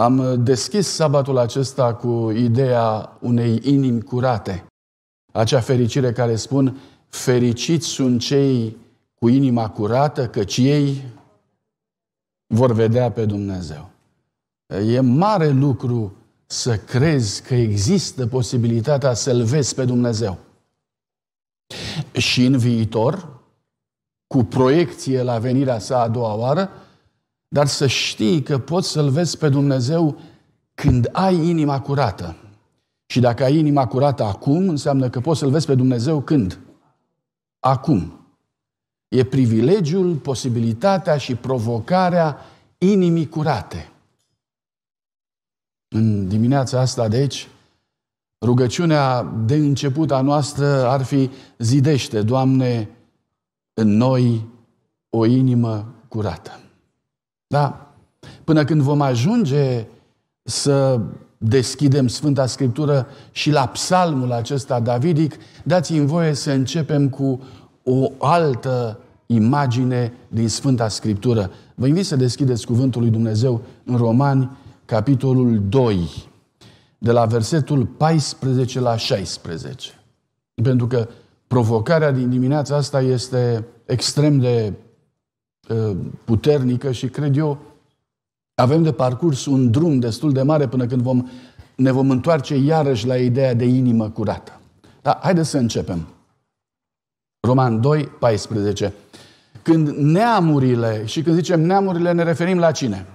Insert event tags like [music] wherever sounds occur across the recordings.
Am deschis sabatul acesta cu ideea unei inimi curate, acea fericire care spun, fericiți sunt cei cu inima curată, căci ei vor vedea pe Dumnezeu. E mare lucru să crezi că există posibilitatea să-L vezi pe Dumnezeu. Și în viitor, cu proiecție la venirea sa a doua oară, dar să știi că poți să-L vezi pe Dumnezeu când ai inima curată. Și dacă ai inima curată acum, înseamnă că poți să-L vezi pe Dumnezeu când? Acum. E privilegiul, posibilitatea și provocarea inimii curate. În dimineața asta, deci, rugăciunea de început a noastră ar fi zidește, Doamne, în noi o inimă curată. Da. Până când vom ajunge să deschidem Sfânta Scriptură și la psalmul acesta davidic, dați-mi voie să începem cu o altă imagine din Sfânta Scriptură. Vă invit să deschideți Cuvântul lui Dumnezeu în Romani, capitolul 2, de la versetul 14 la 16. Pentru că provocarea din dimineața asta este extrem de Uh, puternică și cred eu avem de parcurs un drum destul de mare până când vom, ne vom întoarce iarăși la ideea de inimă curată. Da, haideți să începem. Roman 2, 14. Când neamurile, și când zicem neamurile, ne referim la cine?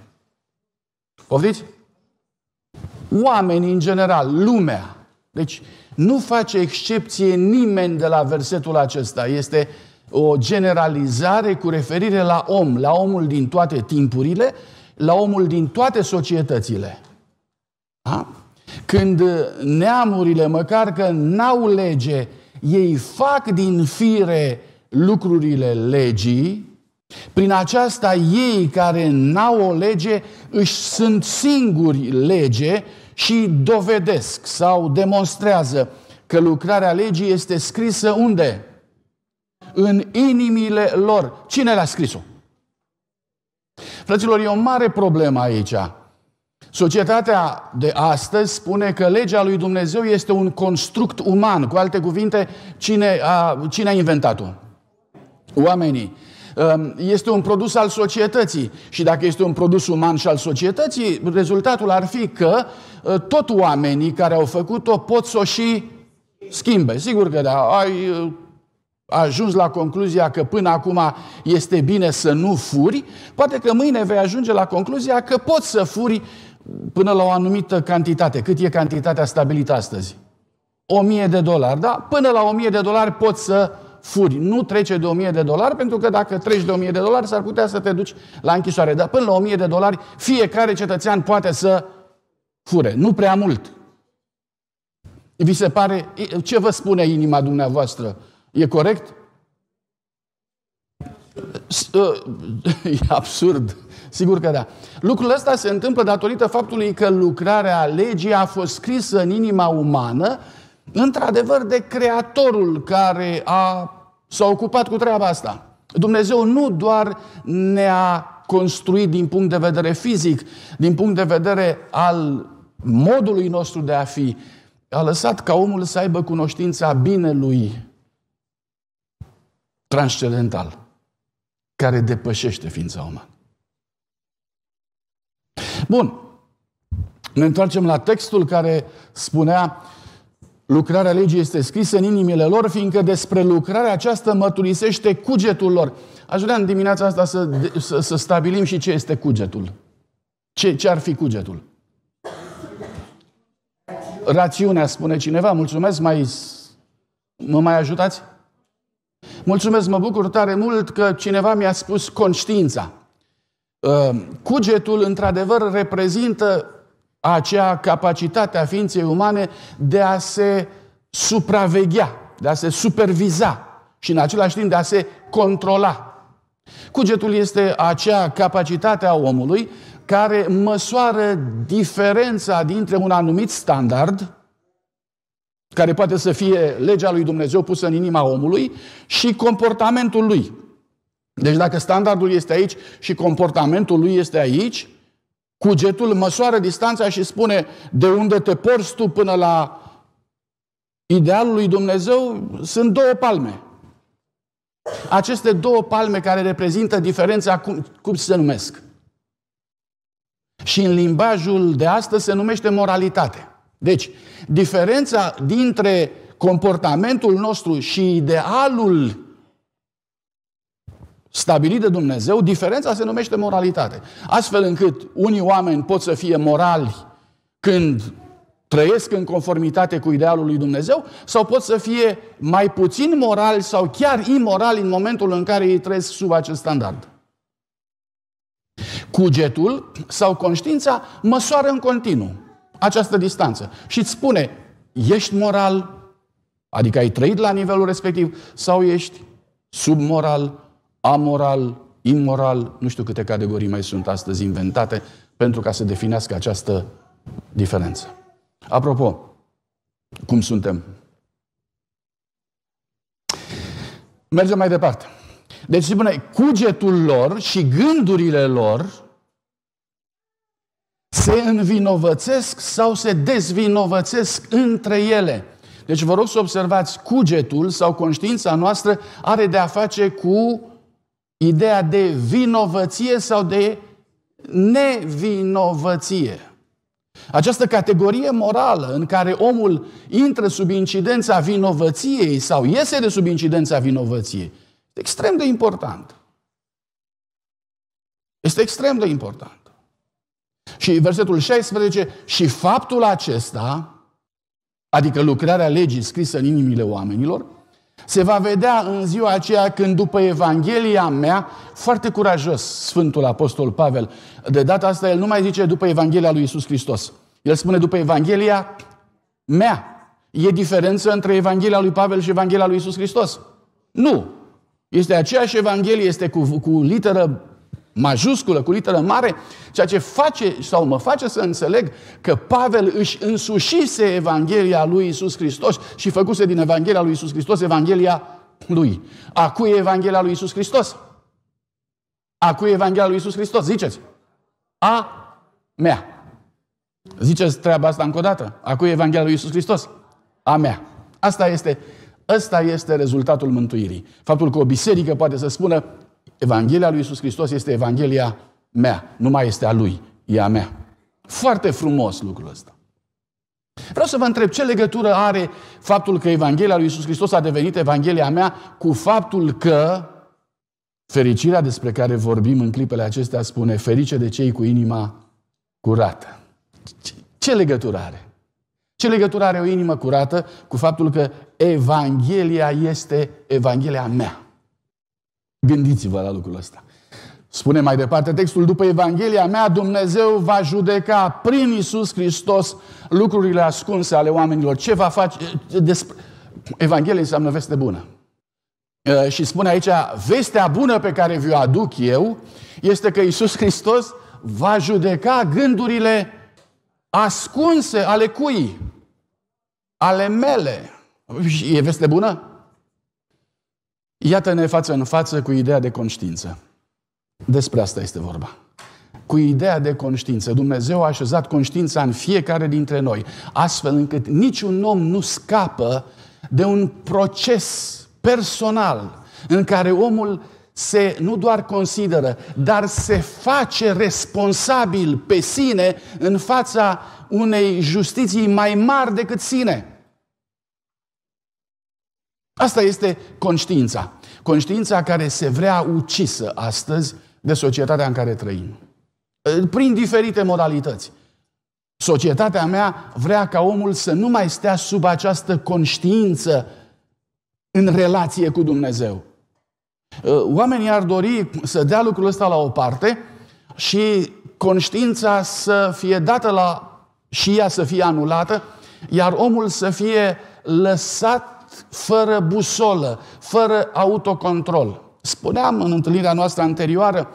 Poftiți? Oamenii în general, lumea. Deci nu face excepție nimeni de la versetul acesta. Este uh, o generalizare cu referire la om, la omul din toate timpurile, la omul din toate societățile. Da? Când neamurile, măcar că n-au lege, ei fac din fire lucrurile legii, prin aceasta ei care n-au o lege își sunt singuri lege și dovedesc sau demonstrează că lucrarea legii este scrisă unde? în inimile lor. Cine le-a scris-o? Fraților, e o mare problemă aici. Societatea de astăzi spune că legea lui Dumnezeu este un construct uman. Cu alte cuvinte, cine a, cine a inventat-o? Oamenii. Um, este un produs al societății și dacă este un produs uman și al societății, rezultatul ar fi că uh, tot oamenii care au făcut-o pot să o și schimbe. Sigur că da, ai uh, Ajuns la concluzia că până acum este bine să nu furi, poate că mâine vei ajunge la concluzia că poți să furi până la o anumită cantitate. Cât e cantitatea stabilită astăzi? 1000 de dolari, da? Până la 1000 de dolari poți să furi. Nu trece de 1000 de dolari, pentru că dacă treci de 1000 de dolari, s-ar putea să te duci la închisoare. Dar până la 1000 de dolari, fiecare cetățean poate să fure. Nu prea mult. Vi se pare, ce vă spune inima dumneavoastră? E corect? Ă, [laughs] e absurd. Sigur că da. Lucrul ăsta se întâmplă datorită faptului că lucrarea legii a fost scrisă în inima umană, într-adevăr, de Creatorul care a, s-a ocupat cu treaba asta. Dumnezeu nu doar ne-a construit din punct de vedere fizic, din punct de vedere al modului nostru de a fi, a lăsat ca omul să aibă cunoștința binelui, transcendental care depășește ființa umană. Bun. Ne întoarcem la textul care spunea lucrarea legii este scrisă în inimile lor, fiindcă despre lucrarea aceasta măturisește cugetul lor. Aș vrea în dimineața asta să, să, să stabilim și ce este cugetul. Ce, ce ar fi cugetul? Rațiunea, spune cineva. Mulțumesc, mai, mă mai ajutați? Mulțumesc, mă bucur tare mult că cineva mi-a spus conștiința. Ă, cugetul, într-adevăr, reprezintă acea capacitate a ființei umane de a se supraveghea, de a se superviza și în același timp de a se controla. Cugetul este acea capacitate a omului care măsoară diferența dintre un anumit standard care poate să fie legea lui Dumnezeu pusă în inima omului și comportamentul lui. Deci dacă standardul este aici și comportamentul lui este aici, cugetul măsoară distanța și spune de unde te porți tu până la idealul lui Dumnezeu sunt două palme. Aceste două palme care reprezintă diferența, cum, cum se numesc? Și în limbajul de astăzi se numește moralitate. Deci, diferența dintre comportamentul nostru și idealul stabilit de Dumnezeu, diferența se numește moralitate. Astfel încât unii oameni pot să fie morali când trăiesc în conformitate cu idealul lui Dumnezeu sau pot să fie mai puțin morali sau chiar imorali în momentul în care ei trăiesc sub acest standard. Cugetul sau conștiința măsoară în continuu această distanță și îți spune, ești moral, adică ai trăit la nivelul respectiv, sau ești submoral, amoral, imoral, nu știu câte categorii mai sunt astăzi inventate pentru ca să definească această diferență. Apropo, cum suntem? Mergem mai departe. Deci spune, cugetul lor și gândurile lor se învinovățesc sau se dezvinovățesc între ele. Deci vă rog să observați, cugetul sau conștiința noastră are de a face cu ideea de vinovăție sau de nevinovăție. Această categorie morală în care omul intră sub incidența vinovăției sau iese de sub incidența vinovăției, este extrem de important. Este extrem de important. Și versetul 16, și faptul acesta, adică lucrarea legii scrisă în inimile oamenilor, se va vedea în ziua aceea când după Evanghelia mea, foarte curajos Sfântul Apostol Pavel, de data asta el nu mai zice după Evanghelia lui Isus Hristos. El spune după Evanghelia mea. E diferență între Evanghelia lui Pavel și Evanghelia lui Isus Hristos? Nu. Este aceeași Evanghelie, este cu, cu literă majusculă, cu literă mare, ceea ce face sau mă face să înțeleg că Pavel își însușise Evanghelia lui Isus Hristos și făcuse din Evanghelia lui Isus Hristos Evanghelia lui. A cui e Evanghelia lui Isus Hristos? A cui e Evanghelia lui Isus Hristos? Ziceți. A mea. Ziceți treaba asta încă o dată. A cui e Evanghelia lui Isus Hristos? A mea. Asta este, asta este rezultatul mântuirii. Faptul că o biserică poate să spună Evanghelia lui Isus Hristos este Evanghelia mea, nu mai este a lui, e a mea. Foarte frumos lucrul ăsta. Vreau să vă întreb ce legătură are faptul că Evanghelia lui Isus Hristos a devenit Evanghelia mea cu faptul că fericirea despre care vorbim în clipele acestea spune ferice de cei cu inima curată. Ce legătură are? Ce legătură are o inimă curată cu faptul că Evanghelia este Evanghelia mea? Gândiți-vă la lucrul ăsta. Spune mai departe textul, după Evanghelia mea, Dumnezeu va judeca prin Isus Hristos lucrurile ascunse ale oamenilor. Ce va face? Despre... Evanghelia înseamnă veste bună. Și spune aici, vestea bună pe care vi-o aduc eu este că Isus Hristos va judeca gândurile ascunse ale cui? Ale mele. E veste bună? Iată-ne față în față cu ideea de conștiință. Despre asta este vorba. Cu ideea de conștiință. Dumnezeu a așezat conștiința în fiecare dintre noi, astfel încât niciun om nu scapă de un proces personal în care omul se nu doar consideră, dar se face responsabil pe sine în fața unei justiții mai mari decât sine. Asta este conștiința. Conștiința care se vrea ucisă astăzi de societatea în care trăim. Prin diferite modalități. Societatea mea vrea ca omul să nu mai stea sub această conștiință în relație cu Dumnezeu. Oamenii ar dori să dea lucrul ăsta la o parte și conștiința să fie dată la și ea să fie anulată, iar omul să fie lăsat fără busolă, fără autocontrol. Spuneam în întâlnirea noastră anterioară,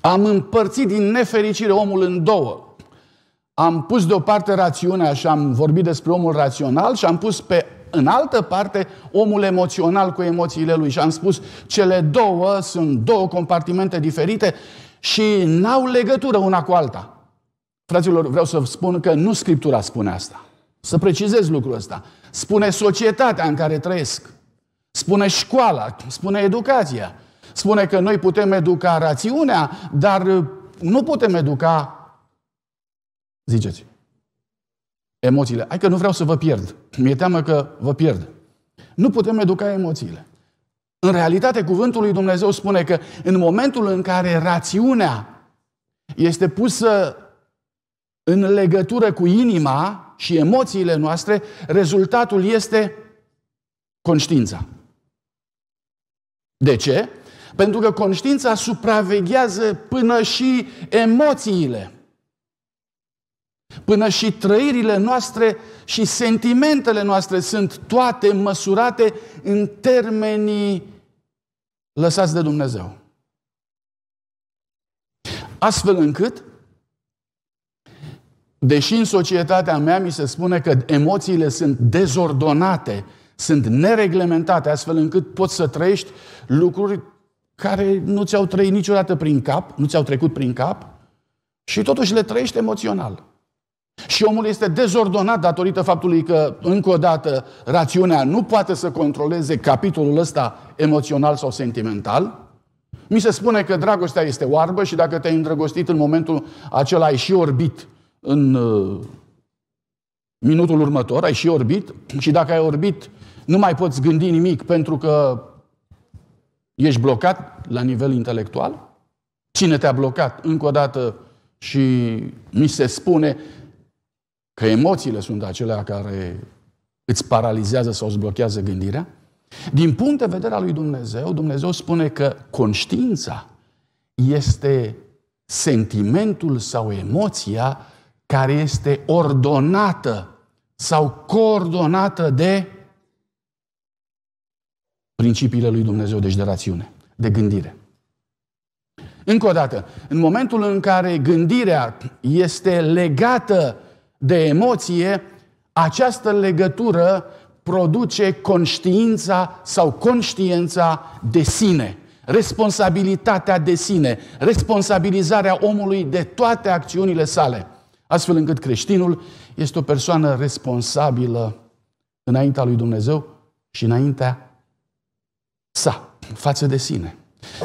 am împărțit din nefericire omul în două. Am pus deoparte rațiunea și am vorbit despre omul rațional și am pus pe în altă parte omul emoțional cu emoțiile lui. Și am spus, cele două sunt două compartimente diferite și n-au legătură una cu alta. Fraților, vreau să vă spun că nu Scriptura spune asta. Să precizez lucrul ăsta. Spune societatea în care trăiesc. Spune școala, spune educația. Spune că noi putem educa rațiunea, dar uh, nu putem educa, ziceți, emoțiile. Hai că nu vreau să vă pierd. Mi-e teamă că vă pierd. Nu putem educa emoțiile. În realitate, cuvântul lui Dumnezeu spune că în momentul în care rațiunea este pusă în legătură cu inima, și emoțiile noastre, rezultatul este conștiința. De ce? Pentru că conștiința supraveghează până și emoțiile, până și trăirile noastre și sentimentele noastre sunt toate măsurate în termenii lăsați de Dumnezeu. Astfel încât Deși în societatea mea mi se spune că emoțiile sunt dezordonate, sunt nereglementate, astfel încât poți să trăiești lucruri care nu ți-au trăit niciodată prin cap, nu ți-au trecut prin cap și totuși le trăiești emoțional. Și omul este dezordonat datorită faptului că, încă o dată, rațiunea nu poate să controleze capitolul ăsta emoțional sau sentimental. Mi se spune că dragostea este oarbă și dacă te-ai îndrăgostit în momentul acela ai și orbit în uh, minutul următor, ai și orbit și dacă ai orbit, nu mai poți gândi nimic pentru că ești blocat la nivel intelectual? Cine te-a blocat? Încă o dată și mi se spune că emoțiile sunt acelea care îți paralizează sau îți blochează gândirea? Din punct de vedere al lui Dumnezeu, Dumnezeu spune că conștiința este sentimentul sau emoția care este ordonată sau coordonată de principiile lui Dumnezeu, deci de rațiune, de gândire. Încă o dată, în momentul în care gândirea este legată de emoție, această legătură produce conștiința sau conștiința de sine, responsabilitatea de sine, responsabilizarea omului de toate acțiunile sale – Astfel încât creștinul este o persoană responsabilă înaintea lui Dumnezeu și înaintea sa, față de sine.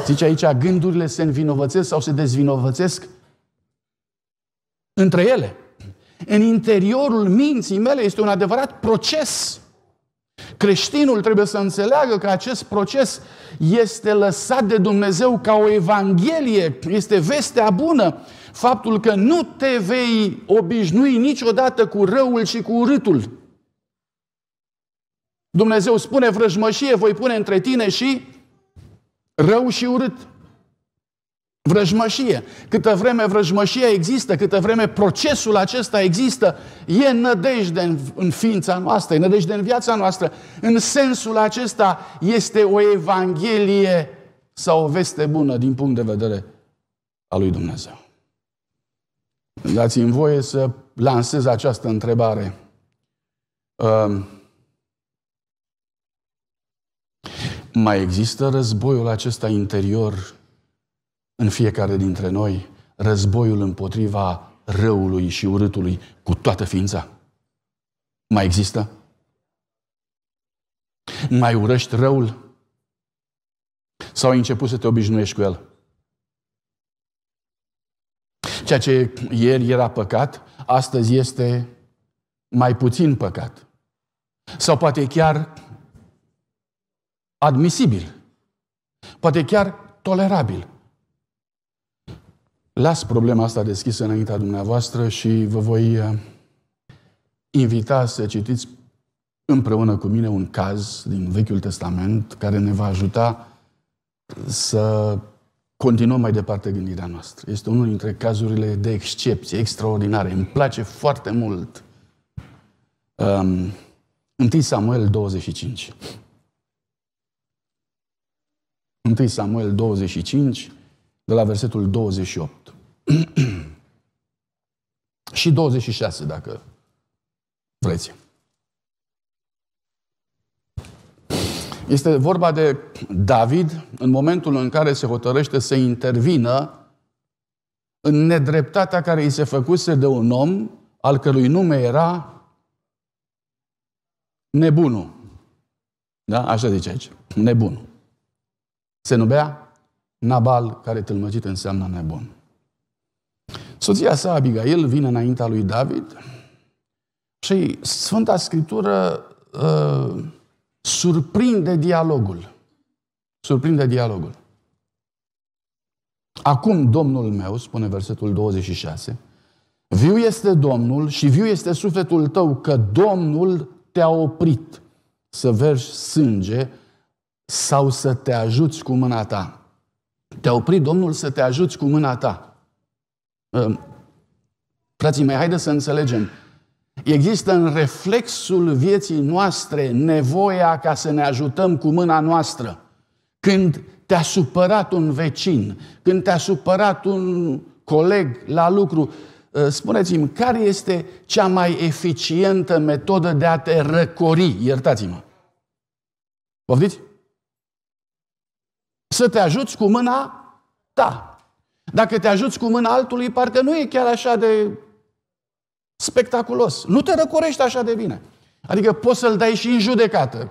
Zice aici, gândurile se învinovățesc sau se dezvinovățesc între ele. În interiorul minții mele este un adevărat proces. Creștinul trebuie să înțeleagă că acest proces este lăsat de Dumnezeu ca o evanghelie, este vestea bună faptul că nu te vei obișnui niciodată cu răul și cu urâtul. Dumnezeu spune vrăjmășie voi pune între tine și rău și urât. Vrăjmășie. Câtă vreme vrăjmășia există, câtă vreme procesul acesta există, e nădejde în, în ființa noastră, e nădejde în viața noastră. În sensul acesta este o evanghelie sau o veste bună din punct de vedere al lui Dumnezeu. Dați-mi voie să lansez această întrebare. Mai există războiul acesta interior în fiecare dintre noi? Războiul împotriva răului și urâtului cu toată ființa? Mai există? Mai urăști răul? Sau ai început să te obișnuiești cu el? Ceea ce ieri era păcat, astăzi este mai puțin păcat. Sau poate chiar admisibil. Poate chiar tolerabil. Las problema asta deschisă înaintea dumneavoastră și vă voi uh, invita să citiți împreună cu mine un caz din Vechiul Testament care ne va ajuta să continuăm mai departe gândirea noastră. Este unul dintre cazurile de excepție, extraordinare. Îmi place foarte mult. Um, 1 Samuel 25. 1 Samuel 25, de la versetul 28. și 26, [clears throat] dacă vreți. Este vorba de David în momentul în care se hotărăște să intervină în nedreptatea care îi se făcuse de un om al cărui nume era nebunul. Da? Așa zice aici. Nebunul. Se numea Nabal, care tâlmăcit înseamnă nebun. Soția sa, Abigail, vine înaintea lui David și Sfânta Scriptură uh, surprinde dialogul. Surprinde dialogul. Acum Domnul meu, spune versetul 26, viu este Domnul și viu este sufletul tău că Domnul te-a oprit să vergi sânge sau să te ajuți cu mâna ta. Te-a oprit Domnul să te ajuți cu mâna ta. Ehm, frații mei, haideți să înțelegem Există în reflexul vieții noastre nevoia ca să ne ajutăm cu mâna noastră. Când te-a supărat un vecin, când te-a supărat un coleg la lucru, uh, spuneți-mi, care este cea mai eficientă metodă de a te răcori? Iertați-mă. Poftiți? Să te ajuți cu mâna ta. Dacă te ajuți cu mâna altului, parcă nu e chiar așa de spectaculos. Nu te răcorești așa de bine. Adică poți să-l dai și în judecată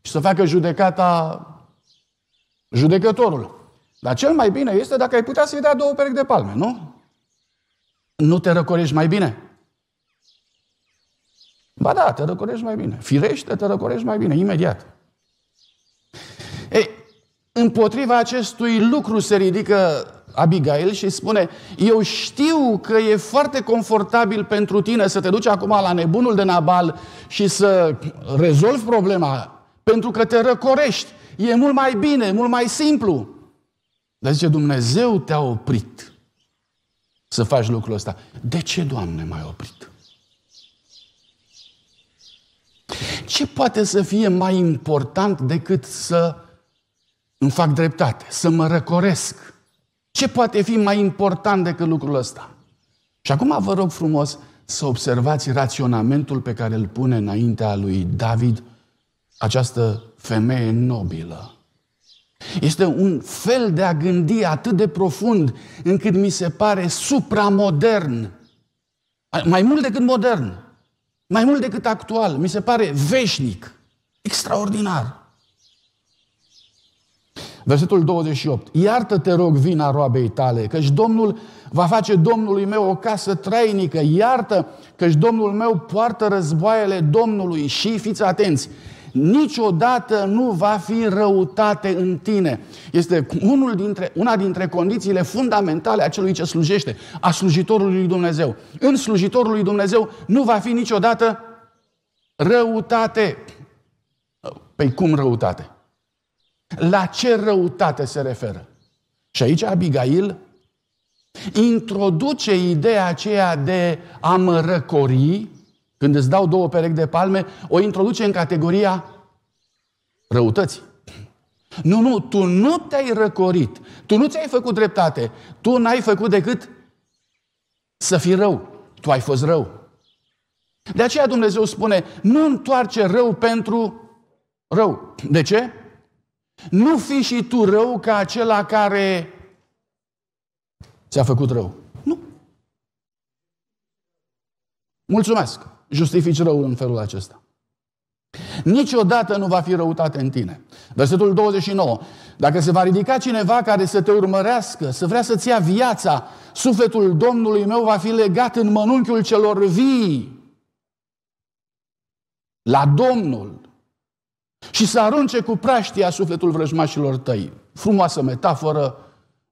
și să facă judecata judecătorul. Dar cel mai bine este dacă ai putea să-i dea două perechi de palme, nu? Nu te răcorești mai bine? Ba da, te răcorești mai bine. Firește, te răcorești mai bine, imediat. Ei, împotriva acestui lucru se ridică Abigail și spune, eu știu că e foarte confortabil pentru tine să te duci acum la nebunul de Nabal și să rezolvi problema, pentru că te răcorești. E mult mai bine, mult mai simplu. Dar zice, Dumnezeu te-a oprit să faci lucrul ăsta. De ce, Doamne, m-ai oprit? Ce poate să fie mai important decât să îmi fac dreptate, să mă răcoresc? Ce poate fi mai important decât lucrul ăsta? Și acum vă rog frumos să observați raționamentul pe care îl pune înaintea lui David această femeie nobilă. Este un fel de a gândi atât de profund încât mi se pare supramodern. Mai mult decât modern. Mai mult decât actual. Mi se pare veșnic. Extraordinar. Versetul 28. Iartă te rog vina roabei tale, căci Domnul va face Domnului meu o casă trainică. Iartă căci Domnul meu poartă războaiele Domnului și fiți atenți niciodată nu va fi răutate în tine. Este unul dintre, una dintre condițiile fundamentale a celui ce slujește, a slujitorului Dumnezeu. În slujitorul lui Dumnezeu nu va fi niciodată răutate. Păi cum răutate? la ce răutate se referă. Și aici Abigail introduce ideea aceea de a mă răcori, când îți dau două perechi de palme, o introduce în categoria răutății. Nu, nu, tu nu te-ai răcorit, tu nu ți-ai făcut dreptate, tu n-ai făcut decât să fii rău, tu ai fost rău. De aceea Dumnezeu spune, nu întoarce rău pentru rău. De ce? Nu fi și tu rău ca acela care ți-a făcut rău. Nu. Mulțumesc. Justifici răul în felul acesta. Niciodată nu va fi răutate în tine. Versetul 29. Dacă se va ridica cineva care să te urmărească, să vrea să-ți ia viața, sufletul Domnului meu va fi legat în mănunchiul celor vii. La Domnul și să arunce cu praștia sufletul vrăjmașilor tăi. Frumoasă metaforă,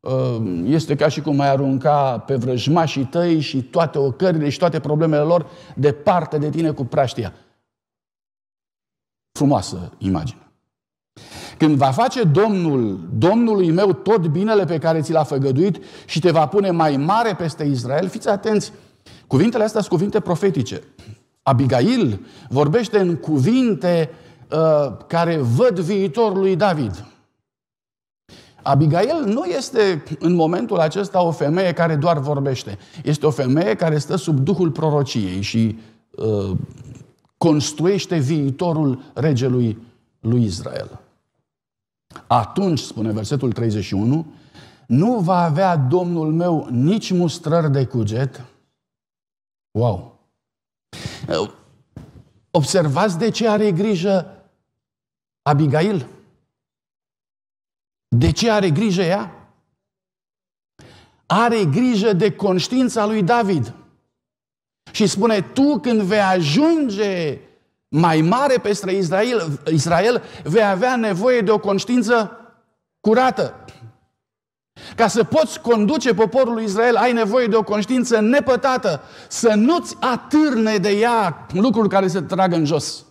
uh, este ca și cum ai arunca pe vrăjmașii tăi și toate ocările și toate problemele lor departe de tine cu praștia. Frumoasă imagine. Când va face Domnul, Domnului meu, tot binele pe care ți l-a făgăduit și te va pune mai mare peste Israel, fiți atenți, cuvintele astea sunt cuvinte profetice. Abigail vorbește în cuvinte Uh, care văd viitorul lui David. Abigail nu este în momentul acesta o femeie care doar vorbește. Este o femeie care stă sub duhul prorociei și uh, construiește viitorul regelui lui Israel. Atunci, spune versetul 31, nu va avea Domnul meu nici mustrări de cuget. Wow! Uh, observați de ce are grijă Abigail. De ce are grijă ea? Are grijă de conștiința lui David. Și spune, tu când vei ajunge mai mare peste Israel, Israel, vei avea nevoie de o conștiință curată. Ca să poți conduce poporul lui Israel, ai nevoie de o conștiință nepătată, să nu-ți atârne de ea lucruri care se trag în jos.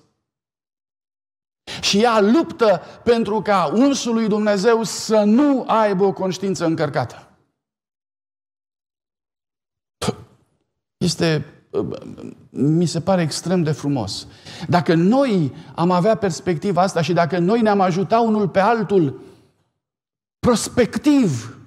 Și ea luptă pentru ca unsul lui Dumnezeu să nu aibă o conștiință încărcată. Este, mi se pare extrem de frumos. Dacă noi am avea perspectiva asta și dacă noi ne-am ajuta unul pe altul prospectiv,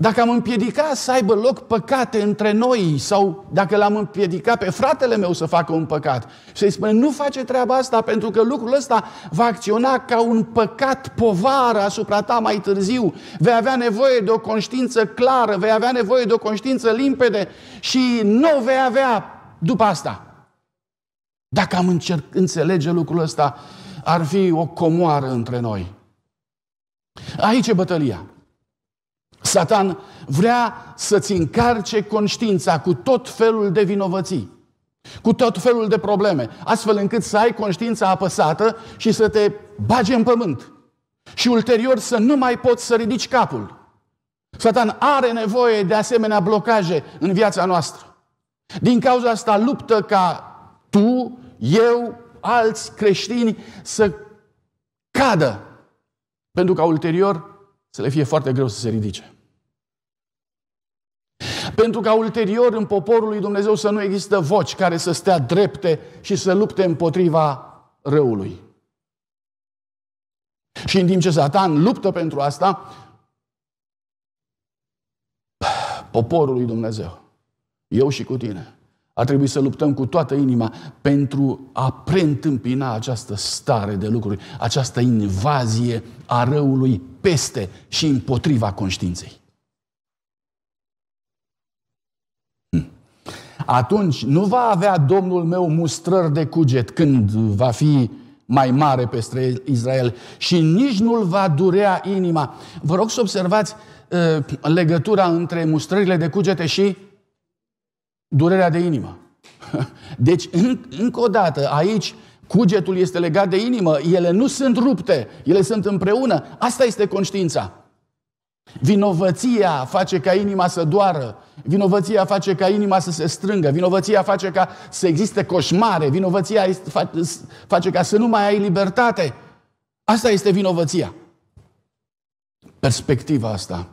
dacă am împiedicat să aibă loc păcate între noi sau dacă l-am împiedicat pe fratele meu să facă un păcat și să-i spunem nu face treaba asta pentru că lucrul ăsta va acționa ca un păcat povară asupra ta mai târziu, vei avea nevoie de o conștiință clară, vei avea nevoie de o conștiință limpede și nu vei avea după asta. Dacă am încerc, înțelege lucrul ăsta, ar fi o comoară între noi. Aici e bătălia. Satan vrea să-ți încarce conștiința cu tot felul de vinovății, cu tot felul de probleme, astfel încât să ai conștiința apăsată și să te bage în pământ. Și ulterior să nu mai poți să ridici capul. Satan are nevoie de asemenea blocaje în viața noastră. Din cauza asta luptă ca tu, eu, alți creștini să cadă, pentru ca ulterior să le fie foarte greu să se ridice pentru ca ulterior în poporul lui Dumnezeu să nu există voci care să stea drepte și să lupte împotriva răului. Și în timp ce Satan luptă pentru asta, poporul lui Dumnezeu, eu și cu tine, ar trebui să luptăm cu toată inima pentru a preîntâmpina această stare de lucruri, această invazie a răului peste și împotriva conștiinței. atunci nu va avea Domnul meu mustrări de cuget când va fi mai mare peste Israel și nici nu-l va durea inima. Vă rog să observați uh, legătura între mustrările de cugete și durerea de inimă. [laughs] Deci, în, încă o dată, aici cugetul este legat de inimă, ele nu sunt rupte, ele sunt împreună. Asta este conștiința. Vinovăția face ca inima să doară, Vinovăția face ca inima să se strângă, vinovăția face ca să existe coșmare, vinovăția face ca să nu mai ai libertate. Asta este vinovăția. Perspectiva asta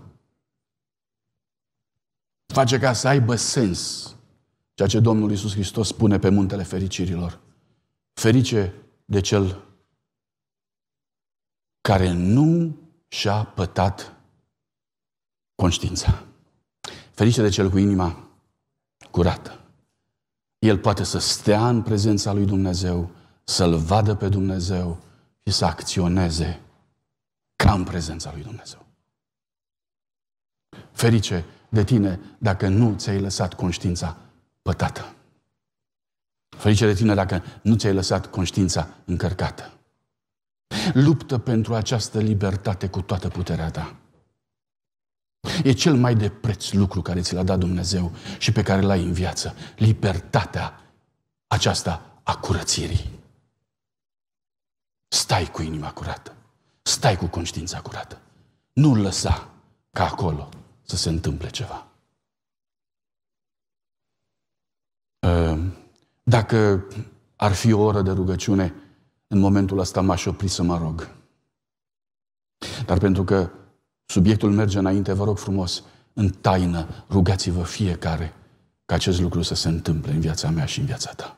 face ca să aibă sens ceea ce Domnul Iisus Hristos spune pe muntele fericirilor. Ferice de cel care nu și-a pătat conștiința. Ferice de cel cu inima curată. El poate să stea în prezența lui Dumnezeu, să-L vadă pe Dumnezeu și să acționeze ca în prezența lui Dumnezeu. Ferice de tine dacă nu ți-ai lăsat conștiința pătată. Ferice de tine dacă nu ți-ai lăsat conștiința încărcată. Luptă pentru această libertate cu toată puterea ta. E cel mai de preț lucru care ți l-a dat Dumnezeu și pe care l-ai în viață. Libertatea aceasta a curățirii. Stai cu inima curată. Stai cu conștiința curată. Nu lăsa ca acolo să se întâmple ceva. Ehm, dacă ar fi o oră de rugăciune, în momentul ăsta m-aș opri să mă rog. Dar pentru că Subiectul merge înainte, vă rog frumos, în taină, rugați-vă fiecare ca acest lucru să se întâmple în viața mea și în viața ta.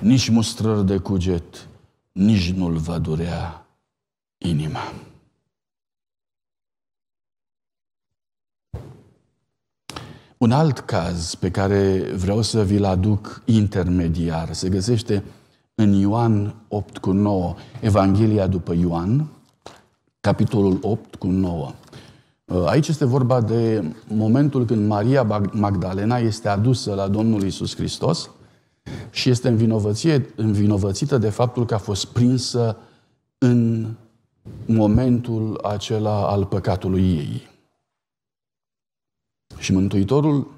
Nici mustrări de cuget, nici nu-l va durea inima. Un alt caz pe care vreau să vi-l aduc intermediar se găsește în Ioan 8 cu 9, Evanghelia după Ioan, capitolul 8 cu 9. Uh, aici este vorba de momentul când Maria Magdalena este adusă la Domnul Isus Hristos și este învinovățită de faptul că a fost prinsă în momentul acela al păcatului ei. Și Mântuitorul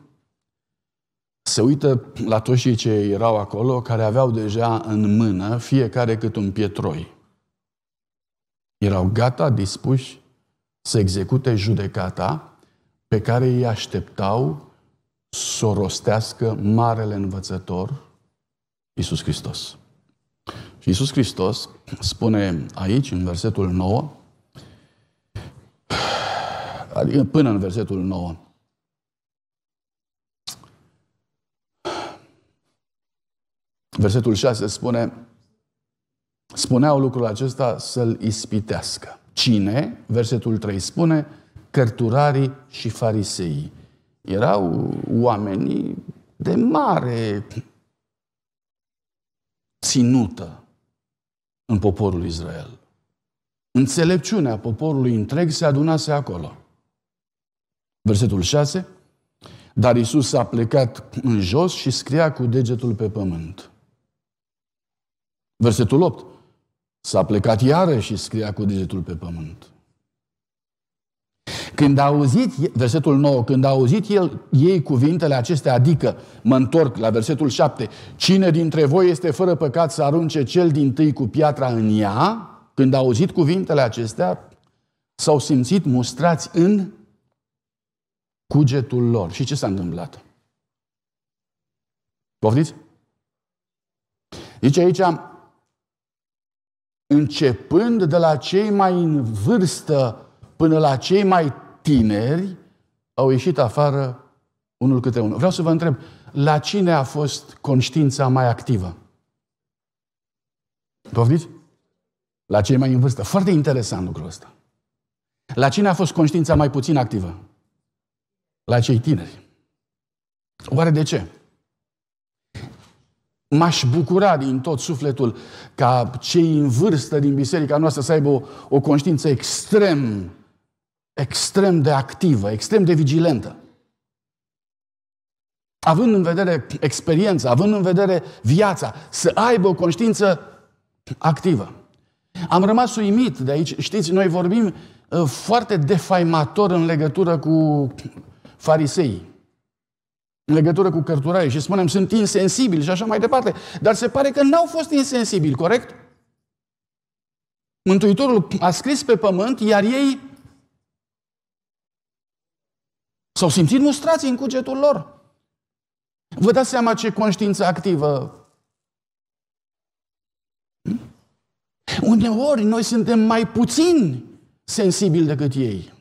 se uită la toți cei ce erau acolo, care aveau deja în mână fiecare cât un pietroi. Erau gata, dispuși să execute judecata pe care îi așteptau să o rostească Marele Învățător, Iisus Hristos. Și Iisus Hristos spune aici, în versetul 9, adică până în versetul 9, Versetul 6 spune, spuneau lucrul acesta să-l ispitească. Cine? Versetul 3 spune, cărturarii și fariseii. Erau oamenii de mare ținută în poporul Israel. Înțelepciunea poporului întreg se adunase acolo. Versetul 6. Dar Isus a plecat în jos și scria cu degetul pe pământ. Versetul 8. S-a plecat iară și scria cu degetul pe pământ. Când a auzit, versetul 9, când a auzit el, ei cuvintele acestea, adică, mă întorc la versetul 7, cine dintre voi este fără păcat să arunce cel din tâi cu piatra în ea, când a auzit cuvintele acestea, s-au simțit mustrați în cugetul lor. Și ce s-a întâmplat? Poftiți? Zice aici începând de la cei mai în vârstă până la cei mai tineri, au ieșit afară unul câte unul. Vreau să vă întreb, la cine a fost conștiința mai activă? Poftiți? La cei mai în vârstă. Foarte interesant lucrul ăsta. La cine a fost conștiința mai puțin activă? La cei tineri. Oare de ce? M-aș bucura din tot sufletul ca cei în vârstă din biserica noastră să aibă o, o conștiință extrem, extrem de activă, extrem de vigilentă. Având în vedere experiența, având în vedere viața, să aibă o conștiință activă. Am rămas uimit de aici. Știți, noi vorbim uh, foarte defaimator în legătură cu fariseii în legătură cu cărturaie și spunem sunt insensibili și așa mai departe. Dar se pare că n-au fost insensibili, corect? Mântuitorul a scris pe pământ, iar ei s-au simțit mustrați în cugetul lor. Vă dați seama ce conștiință activă. Hm? Uneori noi suntem mai puțin sensibili decât ei.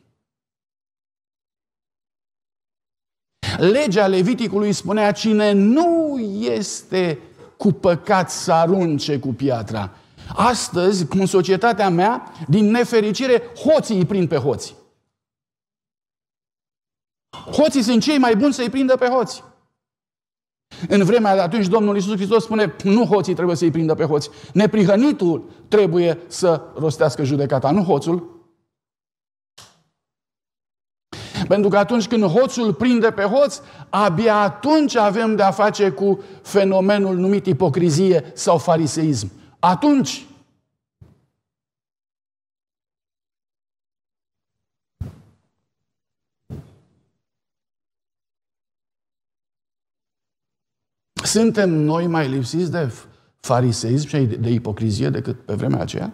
Legea Leviticului spunea cine nu este cu păcat să arunce cu piatra. Astăzi, în societatea mea, din nefericire, hoții îi prind pe hoți. Hoții sunt cei mai buni să-i prindă pe hoți. În vremea de atunci, Domnul Iisus Hristos spune, nu hoții trebuie să-i prindă pe hoți. Neprihănitul trebuie să rostească judecata, nu hoțul. Pentru că atunci când hoțul prinde pe hoț, abia atunci avem de-a face cu fenomenul numit ipocrizie sau fariseism. Atunci. Suntem noi mai lipsiți de fariseism și de ipocrizie decât pe vremea aceea?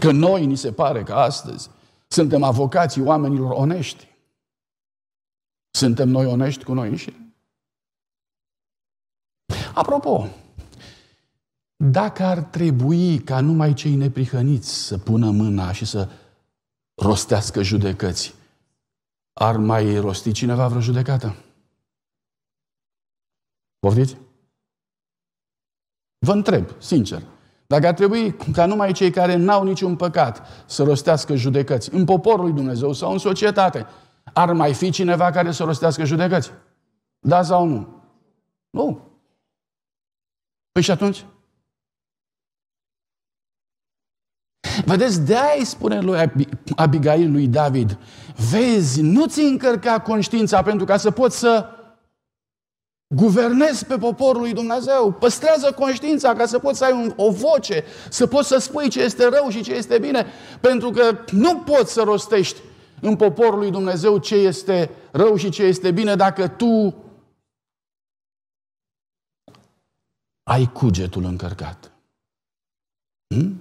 Că noi ni se pare că astăzi suntem avocații oamenilor onești. Suntem noi onești cu noi înșine? Apropo, dacă ar trebui ca numai cei neprihăniți să pună mâna și să rostească judecăți, ar mai rosti cineva vreo judecată? Poftiți? Vă întreb, sincer, dacă ar trebui ca numai cei care n-au niciun păcat să rostească judecăți în poporul lui Dumnezeu sau în societate, ar mai fi cineva care să rostească judecăți? Da sau nu? Nu. Păi și atunci? Vedeți, de-aia îi spune lui Abigail lui David, vezi, nu-ți încărca conștiința pentru ca să poți să Guvernezi pe poporul lui Dumnezeu, păstrează conștiința ca să poți să ai un, o voce, să poți să spui ce este rău și ce este bine, pentru că nu poți să rostești în poporul lui Dumnezeu ce este rău și ce este bine dacă tu ai cugetul încărcat. Hmm?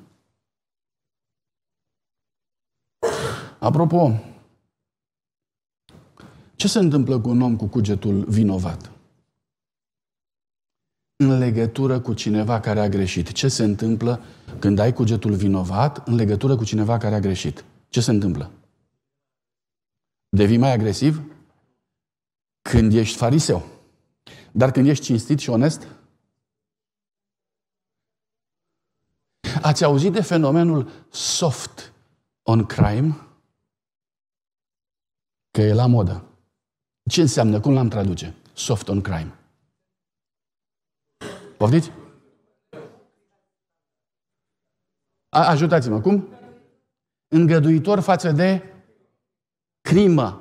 Apropo, ce se întâmplă cu un om cu cugetul vinovat? în legătură cu cineva care a greșit. Ce se întâmplă când ai cugetul vinovat în legătură cu cineva care a greșit? Ce se întâmplă? Devii mai agresiv? Când ești fariseu. Dar când ești cinstit și onest? Ați auzit de fenomenul soft on crime? Că e la modă. Ce înseamnă? Cum l-am traduce? Soft on crime. Poftiți? A, ajutați-mă, cum? Îngăduitor față de crimă.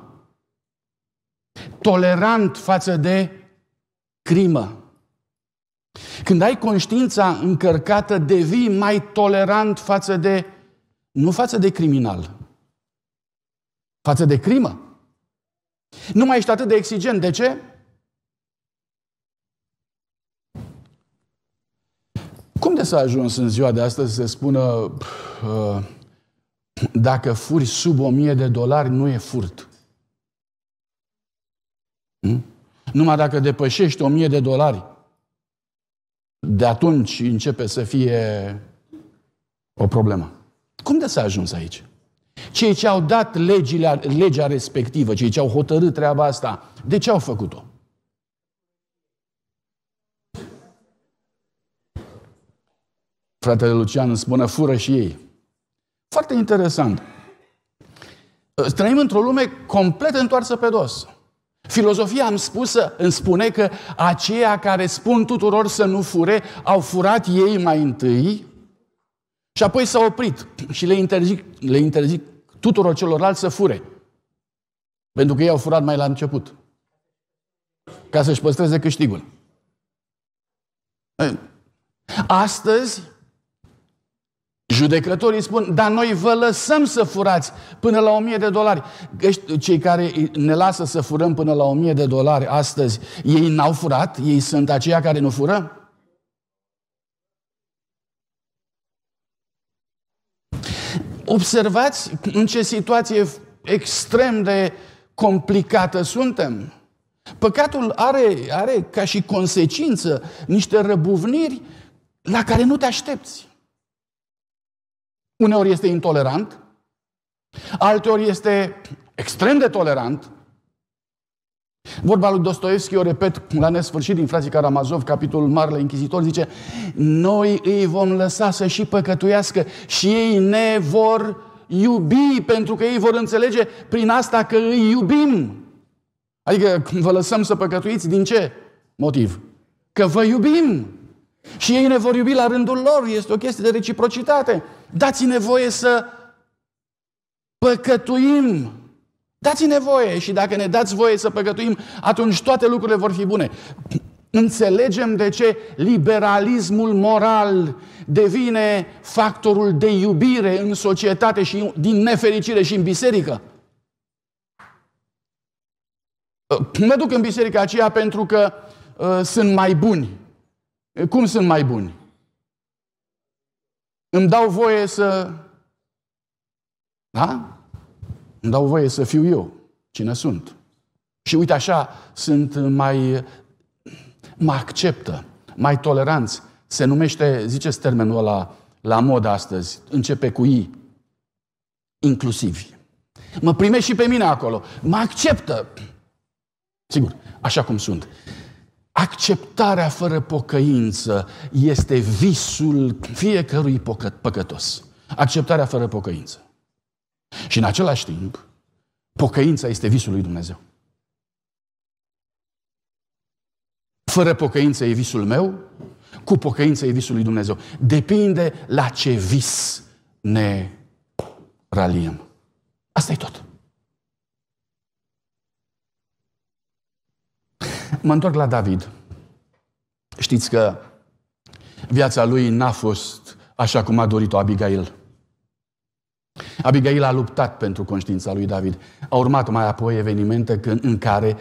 Tolerant față de crimă. Când ai conștiința încărcată, devii mai tolerant față de, nu față de criminal, față de crimă. Nu mai ești atât de exigent. De ce? unde s-a ajuns în ziua de astăzi să se spună uh, dacă furi sub 1000 de dolari nu e furt? Hmm? Numai dacă depășești 1000 de dolari, de atunci începe să fie o problemă. Cum de s-a ajuns aici? Cei ce au dat legile, legea respectivă, cei ce au hotărât treaba asta, de ce au făcut-o? Fratele Lucian îmi spune, fură și ei. Foarte interesant. Ă, trăim într-o lume complet întoarsă pe dos. Filozofia am spusă, îmi spune că aceia care spun tuturor să nu fure, au furat ei mai întâi și apoi s-au oprit și le interzic, le interzic tuturor celorlalți să fure. Pentru că ei au furat mai la început. Ca să-și păstreze câștigul. Astăzi, Judecătorii spun, dar noi vă lăsăm să furați până la 1000 de dolari. Cei care ne lasă să furăm până la 1000 de dolari astăzi, ei n-au furat? Ei sunt aceia care nu fură? Observați în ce situație extrem de complicată suntem. Păcatul are, are ca și consecință niște răbuvniri la care nu te aștepți. Uneori este intolerant, alteori este extrem de tolerant. Vorba lui Dostoevski, o repet la nesfârșit din frații Karamazov, capitolul Marele Inchizitor, zice Noi îi vom lăsa să și păcătuiască și ei ne vor iubi pentru că ei vor înțelege prin asta că îi iubim. Adică vă lăsăm să păcătuiți din ce motiv? Că vă iubim. Și ei ne vor iubi la rândul lor. Este o chestie de reciprocitate dați-ne voie să păcătuim. Dați-ne voie și dacă ne dați voie să păcătuim, atunci toate lucrurile vor fi bune. Înțelegem de ce liberalismul moral devine factorul de iubire în societate și din nefericire și în biserică. Mă duc în biserica aceea pentru că uh, sunt mai buni. Cum sunt mai buni? îmi dau voie să... Da? Îmi dau voie să fiu eu, cine sunt. Și uite așa, sunt mai... mă acceptă, mai toleranți. Se numește, ziceți termenul ăla la mod astăzi, începe cu I, inclusivi. Mă primești și pe mine acolo, mă acceptă. Sigur, așa cum sunt. Acceptarea fără pocăință este visul fiecărui păcătos. Acceptarea fără pocăință. Și în același timp, pocăința este visul lui Dumnezeu. Fără pocăință e visul meu, cu pocăință e visul lui Dumnezeu. Depinde la ce vis ne raliem. Asta e tot. mă întorc la David. Știți că viața lui n-a fost așa cum a dorit-o Abigail. Abigail a luptat pentru conștiința lui David. A urmat mai apoi evenimente în care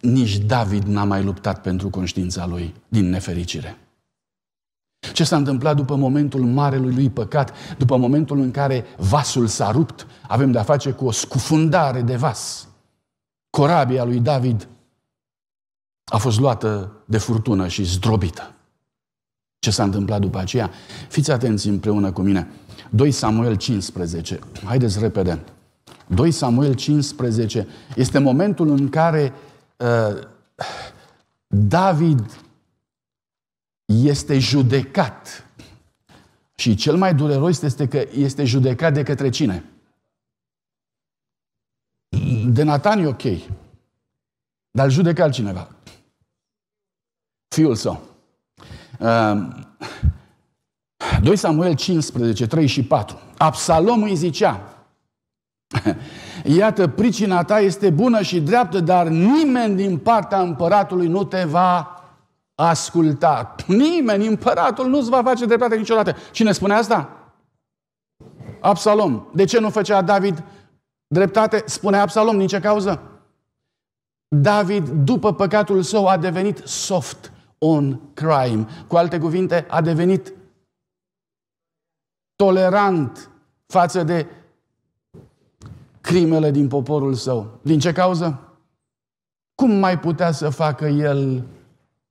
nici David n-a mai luptat pentru conștiința lui, din nefericire. Ce s-a întâmplat după momentul marelui lui păcat, după momentul în care vasul s-a rupt, avem de-a face cu o scufundare de vas. Corabia lui David a fost luată de furtună și zdrobită. Ce s-a întâmplat după aceea? Fiți atenți împreună cu mine. 2 Samuel 15. Haideți repede. 2 Samuel 15 este momentul în care uh, David este judecat. Și cel mai dureros este că este judecat de către cine? De Nathan e ok. Dar judecă altcineva fiul său. 2 ehm, Samuel 15, 3 și 4. Absalom îi zicea, Iată, pricina ta este bună și dreaptă, dar nimeni din partea împăratului nu te va asculta. Nimeni, împăratul nu-ți va face dreptate niciodată. Cine spune asta? Absalom. De ce nu făcea David dreptate? Spune Absalom, din ce cauză? David, după păcatul său, a devenit soft on crime. Cu alte cuvinte, a devenit tolerant față de crimele din poporul său. Din ce cauză? Cum mai putea să facă el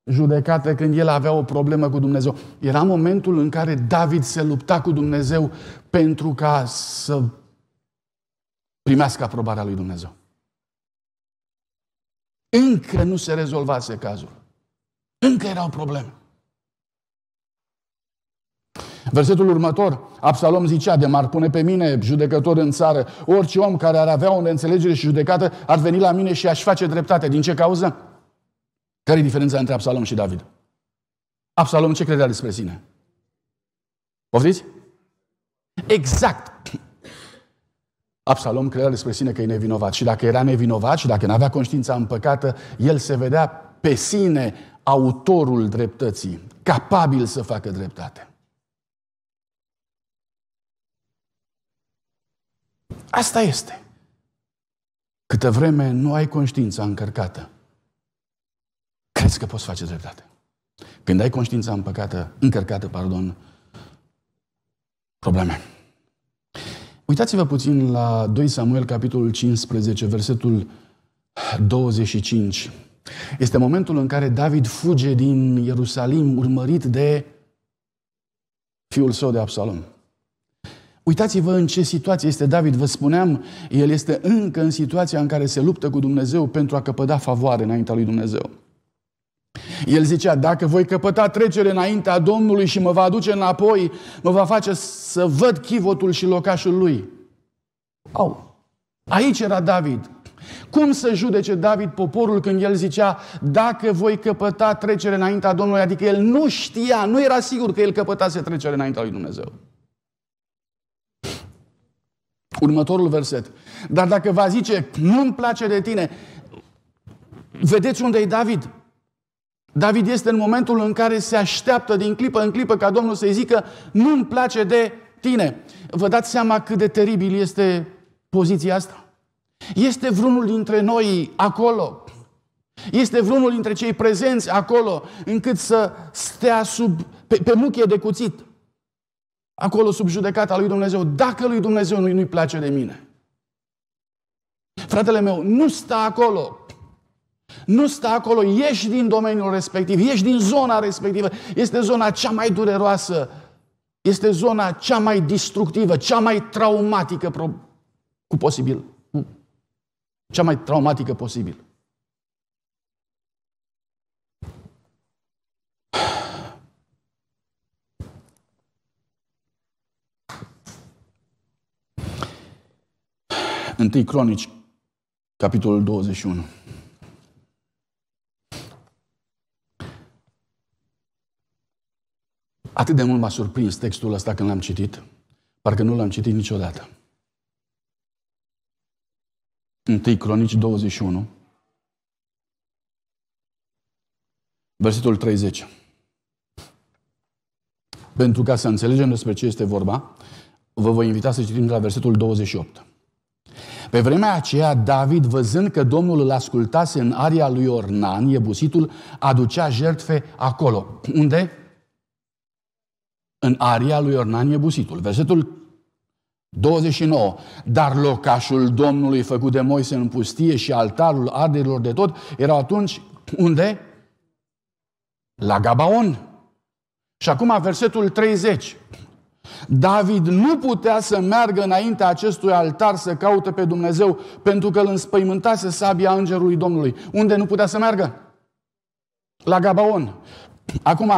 judecată când el avea o problemă cu Dumnezeu? Era momentul în care David se lupta cu Dumnezeu pentru ca să primească aprobarea lui Dumnezeu. Încă nu se rezolvase cazul. Încă erau probleme. Versetul următor, Absalom zicea, de m-ar pune pe mine judecător în țară, orice om care ar avea o neînțelegere și judecată ar veni la mine și aș face dreptate. Din ce cauză? Care e diferența între Absalom și David? Absalom ce credea despre sine? Poftiți? Exact! Absalom credea despre sine că e nevinovat. Și dacă era nevinovat și dacă nu avea conștiința împăcată, el se vedea pe sine autorul dreptății, capabil să facă dreptate. Asta este. Câtă vreme nu ai conștiința încărcată, crezi că poți face dreptate. Când ai conștiința împăcată, încărcată, pardon, probleme. Uitați-vă puțin la 2 Samuel, capitolul 15, versetul 25. Este momentul în care David fuge din Ierusalim urmărit de fiul său de Absalom. Uitați-vă în ce situație este David, vă spuneam, el este încă în situația în care se luptă cu Dumnezeu pentru a căpăda favoare înaintea lui Dumnezeu. El zicea, dacă voi căpăta trecere înaintea Domnului și mă va aduce înapoi, mă va face să văd chivotul și locașul lui. Au, aici era David, cum să judece David poporul când el zicea, dacă voi căpăta trecere înaintea Domnului? Adică el nu știa, nu era sigur că el căpătase trecere înaintea lui Dumnezeu. Următorul verset. Dar dacă va zice, nu-mi place de tine, vedeți unde e David? David este în momentul în care se așteaptă din clipă în clipă ca Domnul să-i zică, nu-mi place de tine. Vă dați seama cât de teribil este poziția asta? Este vreunul dintre noi acolo? Este vreunul dintre cei prezenți acolo încât să stea sub, pe, pe muchie de cuțit, acolo sub judecata lui Dumnezeu, dacă lui Dumnezeu nu-i place de mine? Fratele meu, nu sta acolo. Nu sta acolo, ieși din domeniul respectiv, ieși din zona respectivă. Este zona cea mai dureroasă, este zona cea mai distructivă, cea mai traumatică cu posibil cea mai traumatică posibil. Întâi Cronici, capitolul 21. Atât de mult m-a surprins textul ăsta când l-am citit, parcă nu l-am citit niciodată. 1 Cronici 21, versetul 30. Pentru ca să înțelegem despre ce este vorba, vă voi invita să citim de la versetul 28. Pe vremea aceea, David, văzând că Domnul îl ascultase în aria lui Ornan, Iebusitul, aducea jertfe acolo. Unde? În aria lui Ornan, Iebusitul. Versetul 29. Dar locașul Domnului făcut de Moise în pustie și altarul arderilor de tot erau atunci [clears throat] unde? La Gabaon. Și acum versetul 30. David nu putea să meargă înaintea acestui altar să caute pe Dumnezeu pentru că îl înspăimântase sabia îngerului Domnului. Unde nu putea să meargă? La Gabaon. Acum,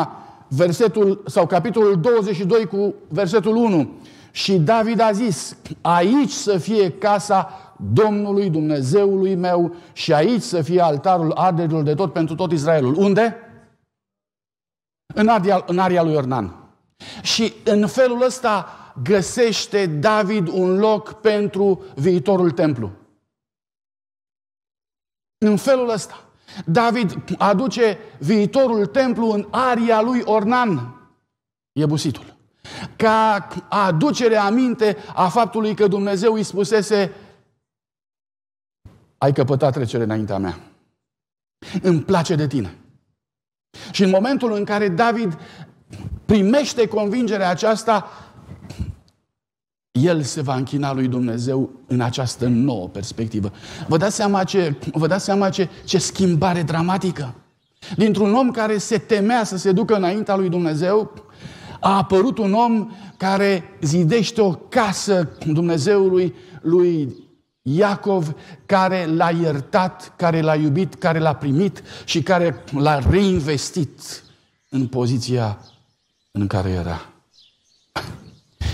versetul sau capitolul 22 cu versetul 1. Și David a zis, aici să fie casa Domnului Dumnezeului meu și aici să fie altarul aderul de tot pentru tot Israelul. Unde? În aria, în aria lui Ornan. Și în felul ăsta găsește David un loc pentru viitorul templu. În felul ăsta. David aduce viitorul templu în aria lui Ornan, Iebusitul ca aducere aminte a faptului că Dumnezeu îi spusese ai căpătat trecere înaintea mea. Îmi place de tine. Și în momentul în care David primește convingerea aceasta, el se va închina lui Dumnezeu în această nouă perspectivă. Vă dați seama ce, vă dați seama ce, ce schimbare dramatică? Dintr-un om care se temea să se ducă înaintea lui Dumnezeu, a apărut un om care zidește o casă Dumnezeului lui Iacov, care l-a iertat, care l-a iubit, care l-a primit și care l-a reinvestit în poziția în care era.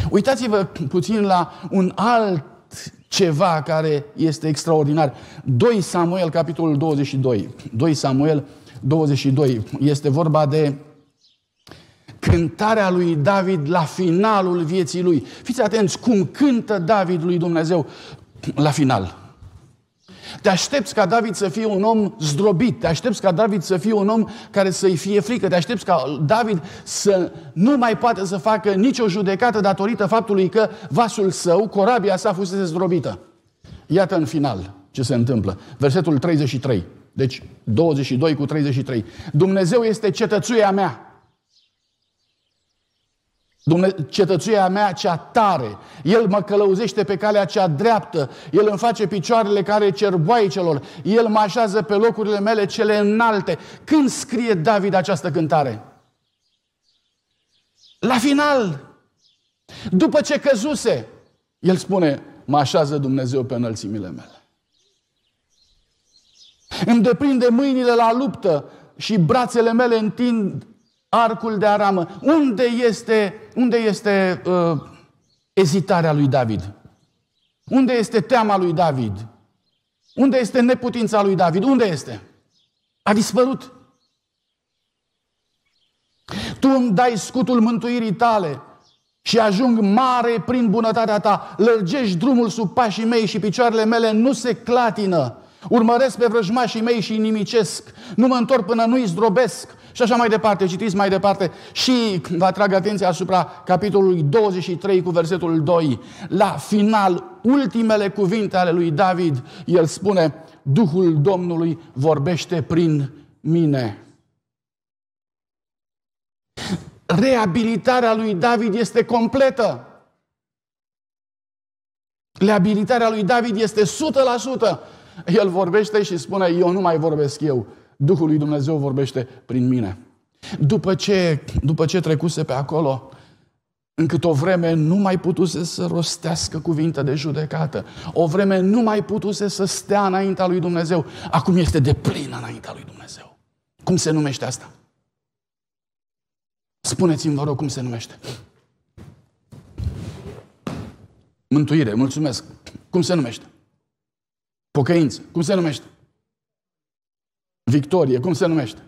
Uitați-vă puțin la un alt ceva care este extraordinar. 2 Samuel, capitolul 22. 2 Samuel 22. Este vorba de cântarea lui David la finalul vieții lui. Fiți atenți cum cântă David lui Dumnezeu la final. Te aștepți ca David să fie un om zdrobit, te aștepți ca David să fie un om care să-i fie frică, te aștepți ca David să nu mai poată să facă nicio judecată datorită faptului că vasul său, corabia sa, fusese zdrobită. Iată în final ce se întâmplă. Versetul 33. Deci 22 cu 33. Dumnezeu este cetățuia mea Dumne- cetățuia mea cea tare, El mă călăuzește pe calea cea dreaptă, El îmi face picioarele care cer celor, El mă așează pe locurile mele cele înalte. Când scrie David această cântare? La final, după ce căzuse, el spune, mă așează Dumnezeu pe înălțimile mele. Îmi deprinde mâinile la luptă și brațele mele întind arcul de aramă. Unde este, unde este uh, ezitarea lui David? Unde este teama lui David? Unde este neputința lui David? Unde este? A dispărut. Tu îmi dai scutul mântuirii tale și ajung mare prin bunătatea ta. Lărgești drumul sub pașii mei și picioarele mele nu se clatină. Urmăresc pe vrăjmașii mei și inimicesc. Nu mă întorc până nu-i zdrobesc. Și așa mai departe, citiți mai departe. Și vă atrag atenția asupra capitolului 23 cu versetul 2. La final, ultimele cuvinte ale lui David, el spune, Duhul Domnului vorbește prin mine. Reabilitarea lui David este completă. Reabilitarea lui David este 100%. El vorbește și spune, eu nu mai vorbesc eu, Duhul lui Dumnezeu vorbește prin mine. După ce, după ce trecuse pe acolo, cât o vreme nu mai putuse să rostească cuvinte de judecată, o vreme nu mai putuse să stea înaintea lui Dumnezeu, acum este de plin înaintea lui Dumnezeu. Cum se numește asta? Spuneți-mi, vă rog, cum se numește. Mântuire, mulțumesc. Cum se numește? Pocăință. Cum se numește? Victorie. Cum se numește?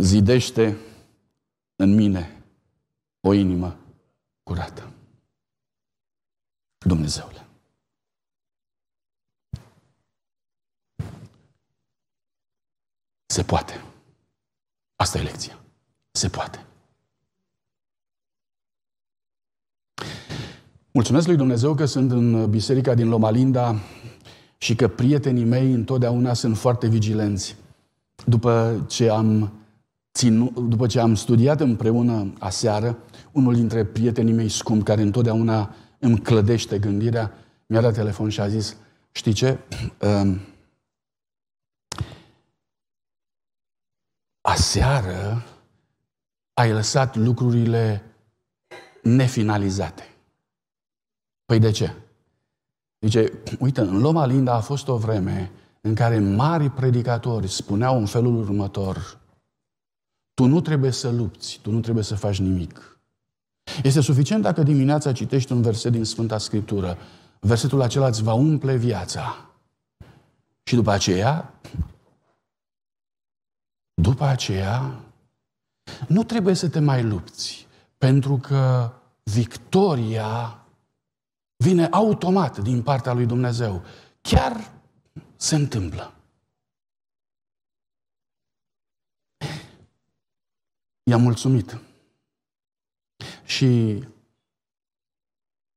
Zidește în mine o inimă curată. Dumnezeule. Se poate. Asta e lecția. Se poate. Mulțumesc lui Dumnezeu că sunt în biserica din Lomalinda și că prietenii mei întotdeauna sunt foarte vigilenți. După ce am, ținu, după ce am studiat împreună aseară, unul dintre prietenii mei scump, care întotdeauna îmi clădește gândirea, mi-a dat telefon și a zis, știi ce? Ehm, aseară ai lăsat lucrurile nefinalizate. Păi de ce? Zice, uite, în Loma Linda a fost o vreme în care mari predicatori spuneau în felul următor, tu nu trebuie să lupți, tu nu trebuie să faci nimic. Este suficient dacă dimineața citești un verset din Sfânta Scriptură. Versetul acela îți va umple viața. Și după aceea, după aceea, nu trebuie să te mai lupți, pentru că victoria vine automat din partea lui Dumnezeu. Chiar se întâmplă. I-am mulțumit. Și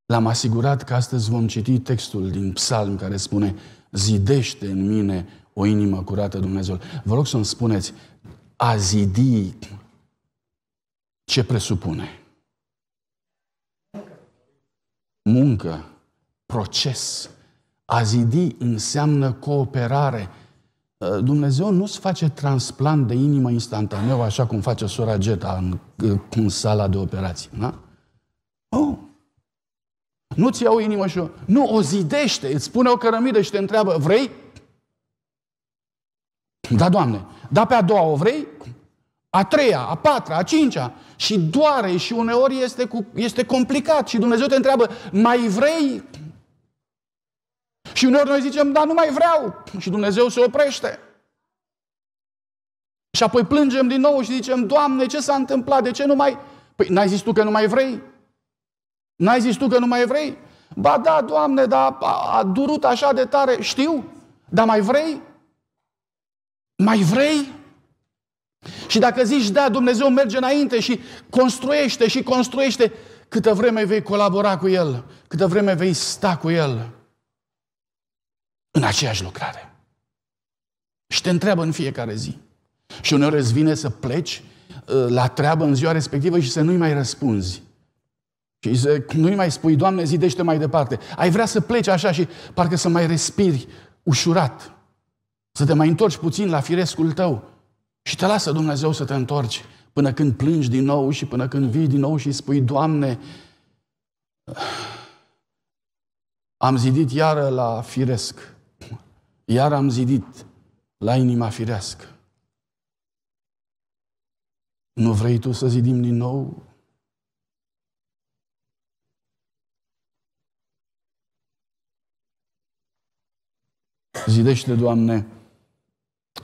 l-am asigurat că astăzi vom citi textul din psalm care spune Zidește în mine o inimă curată Dumnezeu. Vă rog să-mi spuneți, a zidi ce presupune? muncă, proces. A zidi înseamnă cooperare. Uh, Dumnezeu nu-ți face transplant de inimă instantaneu, așa cum face sora Geta în, uh, în sala de operații. Da? Oh. Nu-ți iau inimă și eu. Nu, o zidește, îți pune o cărămidă și te întreabă, vrei? Da, Doamne. Da, pe a doua o vrei? a treia, a patra, a cincea și doare și uneori este, cu, este complicat și Dumnezeu te întreabă, mai vrei? Și uneori noi zicem, da, nu mai vreau și Dumnezeu se oprește. Și apoi plângem din nou și zicem, Doamne, ce s-a întâmplat? De ce nu mai... Păi n-ai zis tu că nu mai vrei? N-ai zis tu că nu mai vrei? Ba da, Doamne, dar a, a durut așa de tare. Știu, dar mai vrei? Mai vrei? Și dacă zici, da, Dumnezeu merge înainte și construiește și construiește, câtă vreme vei colabora cu El, câtă vreme vei sta cu El în aceeași lucrare. Și te întreabă în fiecare zi. Și uneori îți vine să pleci uh, la treabă în ziua respectivă și să nu-i mai răspunzi. Și să nu-i mai spui, Doamne, zidește mai departe. Ai vrea să pleci așa și parcă să mai respiri ușurat. Să te mai întorci puțin la firescul tău. Și te lasă Dumnezeu să te întorci până când plângi din nou și până când vii din nou și spui, Doamne, am zidit iară la firesc, iar am zidit la inima firească. Nu vrei tu să zidim din nou? Zidește, Doamne,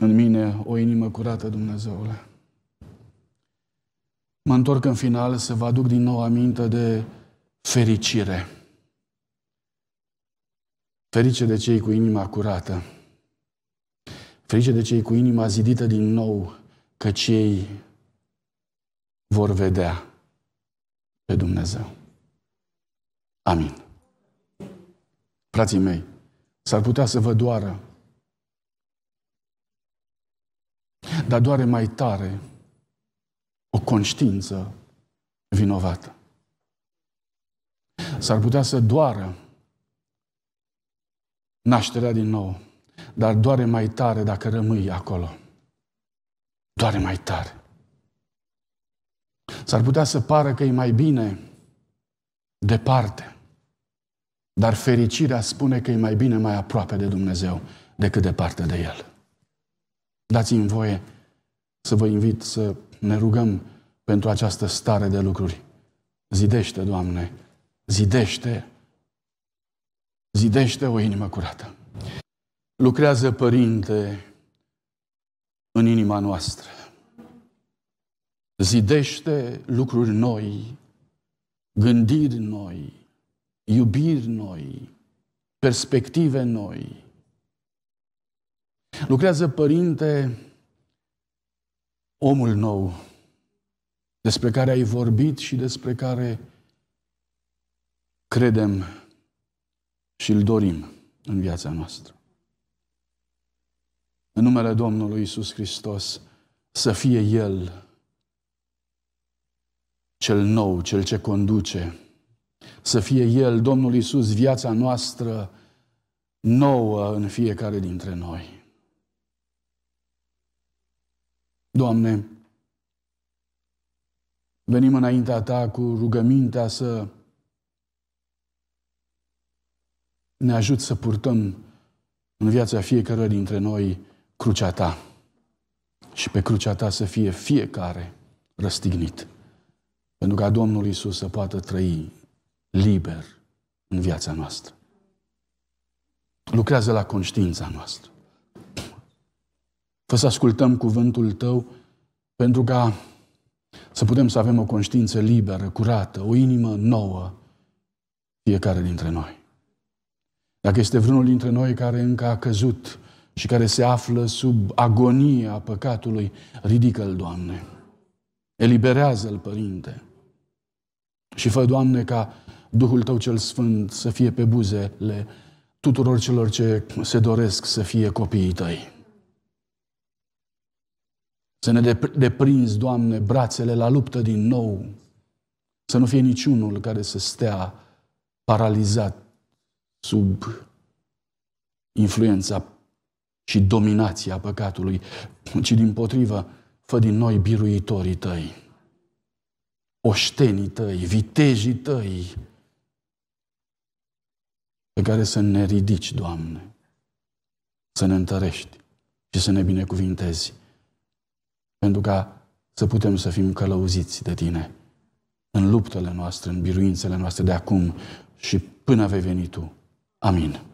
în mine o inimă curată, Dumnezeule. Mă întorc în final să vă aduc din nou aminte de fericire. Ferice de cei cu inima curată. Ferice de cei cu inima zidită din nou, că cei vor vedea pe Dumnezeu. Amin. Frații mei, s-ar putea să vă doară Dar doare mai tare o conștiință vinovată. S-ar putea să doară nașterea din nou, dar doare mai tare dacă rămâi acolo. Doare mai tare. S-ar putea să pară că e mai bine departe, dar fericirea spune că e mai bine mai aproape de Dumnezeu decât departe de El. Dați-mi voie să vă invit să ne rugăm pentru această stare de lucruri. Zidește, Doamne, zidește, zidește o inimă curată. Lucrează, Părinte, în inima noastră. Zidește lucruri noi, gândiri noi, iubiri noi, perspective noi, Lucrează, Părinte, omul nou, despre care ai vorbit și despre care credem și îl dorim în viața noastră. În numele Domnului Isus Hristos, să fie El cel nou, cel ce conduce, să fie El, Domnul Isus, viața noastră nouă în fiecare dintre noi. Doamne, venim înaintea Ta cu rugămintea să ne ajut să purtăm în viața fiecăruia dintre noi crucea Ta și pe crucea Ta să fie fiecare răstignit. Pentru ca Domnul Isus să poată trăi liber în viața noastră. Lucrează la conștiința noastră. Fă să ascultăm cuvântul Tău pentru ca să putem să avem o conștiință liberă, curată, o inimă nouă fiecare dintre noi. Dacă este vreunul dintre noi care încă a căzut și care se află sub agonia păcatului, ridică-l, Doamne. Eliberează-l, Părinte. Și fă, Doamne, ca Duhul Tău cel Sfânt să fie pe buzele tuturor celor ce se doresc să fie copiii Tăi. Să ne deprinzi, Doamne, brațele la luptă din nou. Să nu fie niciunul care să stea paralizat sub influența și dominația păcatului, ci din potrivă, fă din noi biruitorii tăi, oștenii tăi, vitejii tăi, pe care să ne ridici, Doamne, să ne întărești și să ne binecuvintezi pentru ca să putem să fim călăuziți de Tine în luptele noastre, în biruințele noastre de acum și până vei veni Tu. Amin.